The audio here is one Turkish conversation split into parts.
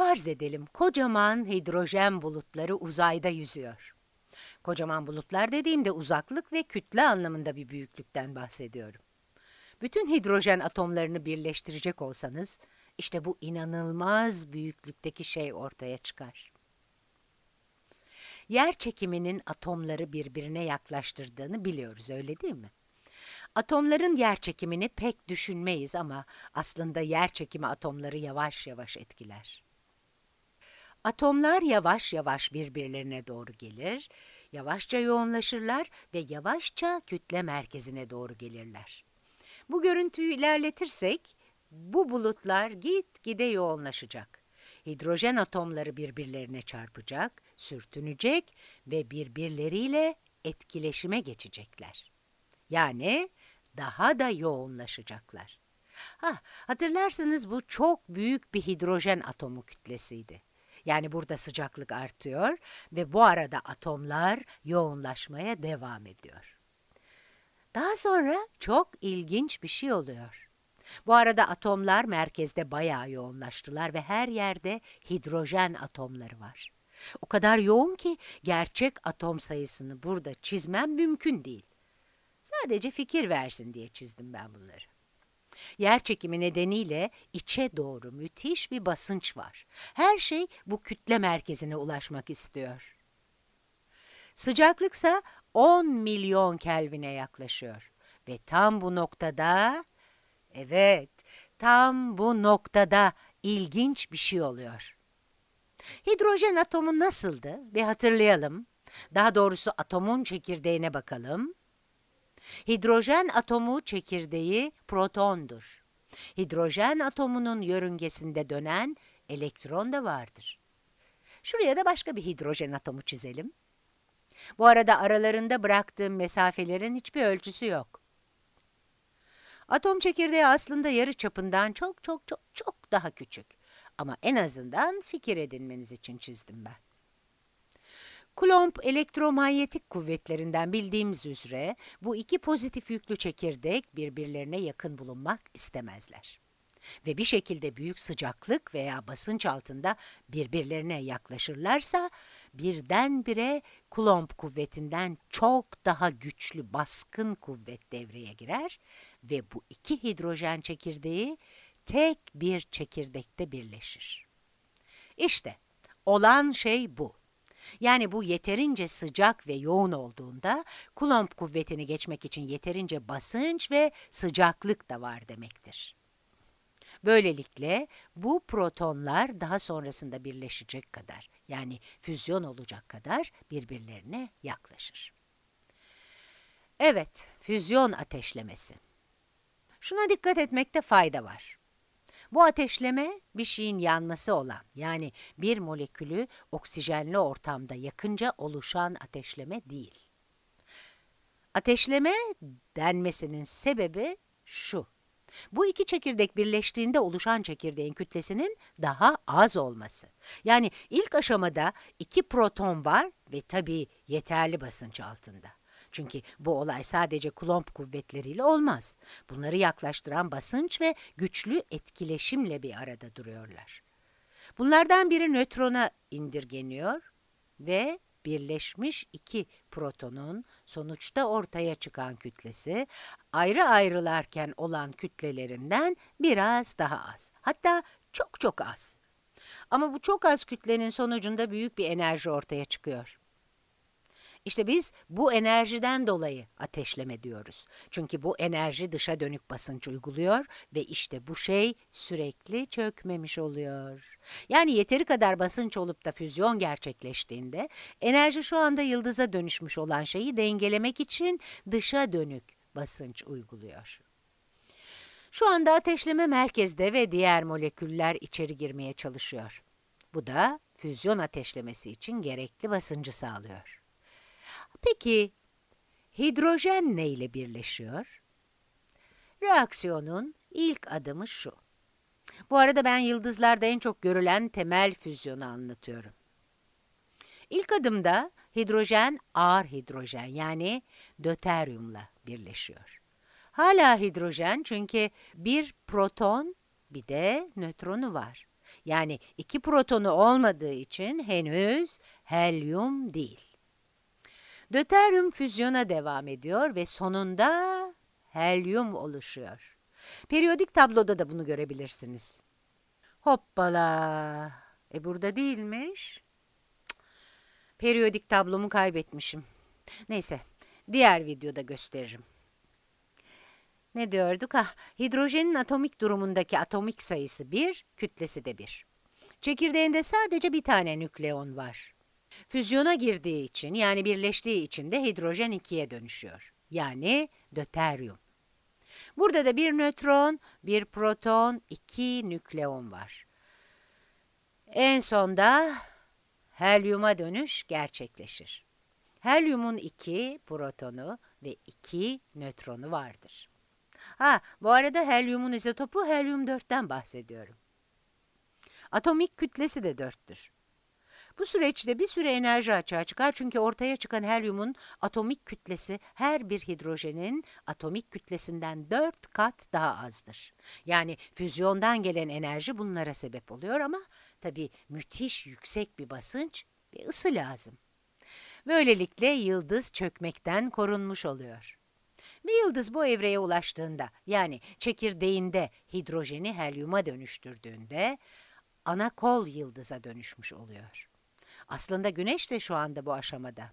Farz edelim kocaman hidrojen bulutları uzayda yüzüyor. Kocaman bulutlar dediğimde uzaklık ve kütle anlamında bir büyüklükten bahsediyorum. Bütün hidrojen atomlarını birleştirecek olsanız işte bu inanılmaz büyüklükteki şey ortaya çıkar. Yer çekiminin atomları birbirine yaklaştırdığını biliyoruz öyle değil mi? Atomların yer çekimini pek düşünmeyiz ama aslında yer çekimi atomları yavaş yavaş etkiler. Atomlar yavaş yavaş birbirlerine doğru gelir, yavaşça yoğunlaşırlar ve yavaşça kütle merkezine doğru gelirler. Bu görüntüyü ilerletirsek bu bulutlar gitgide yoğunlaşacak. Hidrojen atomları birbirlerine çarpacak, sürtünecek ve birbirleriyle etkileşime geçecekler. Yani daha da yoğunlaşacaklar. Ah, hatırlarsanız bu çok büyük bir hidrojen atomu kütlesiydi. Yani burada sıcaklık artıyor ve bu arada atomlar yoğunlaşmaya devam ediyor. Daha sonra çok ilginç bir şey oluyor. Bu arada atomlar merkezde bayağı yoğunlaştılar ve her yerde hidrojen atomları var. O kadar yoğun ki gerçek atom sayısını burada çizmem mümkün değil. Sadece fikir versin diye çizdim ben bunları. Yer çekimi nedeniyle içe doğru müthiş bir basınç var. Her şey bu kütle merkezine ulaşmak istiyor. Sıcaklıksa 10 milyon Kelvin'e yaklaşıyor. Ve tam bu noktada, evet tam bu noktada ilginç bir şey oluyor. Hidrojen atomu nasıldı? Bir hatırlayalım. Daha doğrusu atomun çekirdeğine bakalım. Hidrojen atomu çekirdeği protondur. Hidrojen atomunun yörüngesinde dönen elektron da vardır. Şuraya da başka bir hidrojen atomu çizelim. Bu arada aralarında bıraktığım mesafelerin hiçbir ölçüsü yok. Atom çekirdeği aslında yarı çapından çok çok çok çok daha küçük. Ama en azından fikir edinmeniz için çizdim ben. Coulomb elektromanyetik kuvvetlerinden bildiğimiz üzere bu iki pozitif yüklü çekirdek birbirlerine yakın bulunmak istemezler. Ve bir şekilde büyük sıcaklık veya basınç altında birbirlerine yaklaşırlarsa birdenbire Coulomb kuvvetinden çok daha güçlü baskın kuvvet devreye girer ve bu iki hidrojen çekirdeği tek bir çekirdekte birleşir. İşte olan şey bu. Yani bu yeterince sıcak ve yoğun olduğunda Coulomb kuvvetini geçmek için yeterince basınç ve sıcaklık da var demektir. Böylelikle bu protonlar daha sonrasında birleşecek kadar yani füzyon olacak kadar birbirlerine yaklaşır. Evet, füzyon ateşlemesi. Şuna dikkat etmekte fayda var. Bu ateşleme bir şeyin yanması olan yani bir molekülü oksijenli ortamda yakınca oluşan ateşleme değil. Ateşleme denmesinin sebebi şu. Bu iki çekirdek birleştiğinde oluşan çekirdeğin kütlesinin daha az olması. Yani ilk aşamada iki proton var ve tabii yeterli basınç altında. Çünkü bu olay sadece klomp kuvvetleriyle olmaz. Bunları yaklaştıran basınç ve güçlü etkileşimle bir arada duruyorlar. Bunlardan biri nötrona indirgeniyor ve birleşmiş iki protonun sonuçta ortaya çıkan kütlesi ayrı ayrılarken olan kütlelerinden biraz daha az. Hatta çok çok az. Ama bu çok az kütlenin sonucunda büyük bir enerji ortaya çıkıyor. İşte biz bu enerjiden dolayı ateşleme diyoruz. Çünkü bu enerji dışa dönük basınç uyguluyor ve işte bu şey sürekli çökmemiş oluyor. Yani yeteri kadar basınç olup da füzyon gerçekleştiğinde enerji şu anda yıldıza dönüşmüş olan şeyi dengelemek için dışa dönük basınç uyguluyor. Şu anda ateşleme merkezde ve diğer moleküller içeri girmeye çalışıyor. Bu da füzyon ateşlemesi için gerekli basıncı sağlıyor. Peki hidrojen ne ile birleşiyor? Reaksiyonun ilk adımı şu. Bu arada ben yıldızlarda en çok görülen temel füzyonu anlatıyorum. İlk adımda hidrojen ağır hidrojen yani döteryumla birleşiyor. Hala hidrojen çünkü bir proton bir de nötronu var. Yani iki protonu olmadığı için henüz helyum değil. Döteryum füzyona devam ediyor ve sonunda helyum oluşuyor. Periyodik tabloda da bunu görebilirsiniz. Hoppala! E burada değilmiş. Periyodik tablomu kaybetmişim. Neyse, diğer videoda gösteririm. Ne diyorduk? Ah, hidrojenin atomik durumundaki atomik sayısı 1, kütlesi de 1. Çekirdeğinde sadece bir tane nükleon var. Füzyona girdiği için yani birleştiği için de hidrojen 2'ye dönüşüyor. Yani döteryum. Burada da bir nötron, bir proton, iki nükleon var. En sonda helyuma dönüş gerçekleşir. Helyumun iki protonu ve iki nötronu vardır. Ha, bu arada helyumun izotopu helyum 4'ten bahsediyorum. Atomik kütlesi de 4'tür. Bu süreçte bir süre enerji açığa çıkar çünkü ortaya çıkan helyumun atomik kütlesi her bir hidrojenin atomik kütlesinden 4 kat daha azdır. Yani füzyondan gelen enerji bunlara sebep oluyor ama tabii müthiş yüksek bir basınç ve ısı lazım. Böylelikle yıldız çökmekten korunmuş oluyor. Bir yıldız bu evreye ulaştığında yani çekirdeğinde hidrojeni helyuma dönüştürdüğünde ana kol yıldıza dönüşmüş oluyor. Aslında güneş de şu anda bu aşamada.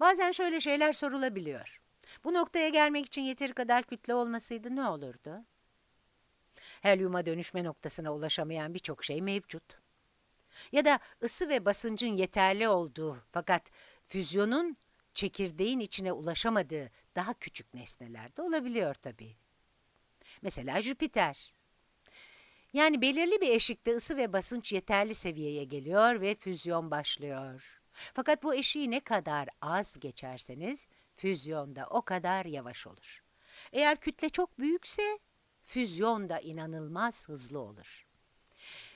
Bazen şöyle şeyler sorulabiliyor. Bu noktaya gelmek için yeteri kadar kütle olmasaydı ne olurdu? Helyuma dönüşme noktasına ulaşamayan birçok şey mevcut. Ya da ısı ve basıncın yeterli olduğu fakat füzyonun çekirdeğin içine ulaşamadığı daha küçük nesneler de olabiliyor tabii. Mesela Jüpiter. Yani belirli bir eşikte ısı ve basınç yeterli seviyeye geliyor ve füzyon başlıyor. Fakat bu eşiği ne kadar az geçerseniz füzyon da o kadar yavaş olur. Eğer kütle çok büyükse füzyon da inanılmaz hızlı olur.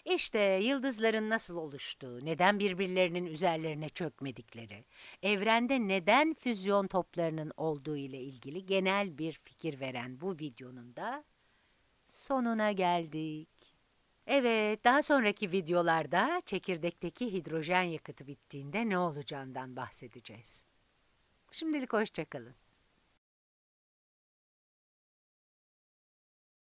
İşte yıldızların nasıl oluştuğu, neden birbirlerinin üzerlerine çökmedikleri, evrende neden füzyon toplarının olduğu ile ilgili genel bir fikir veren bu videonun da sonuna geldik. Evet, daha sonraki videolarda çekirdekteki hidrojen yakıtı bittiğinde ne olacağından bahsedeceğiz. Şimdilik hoşçakalın.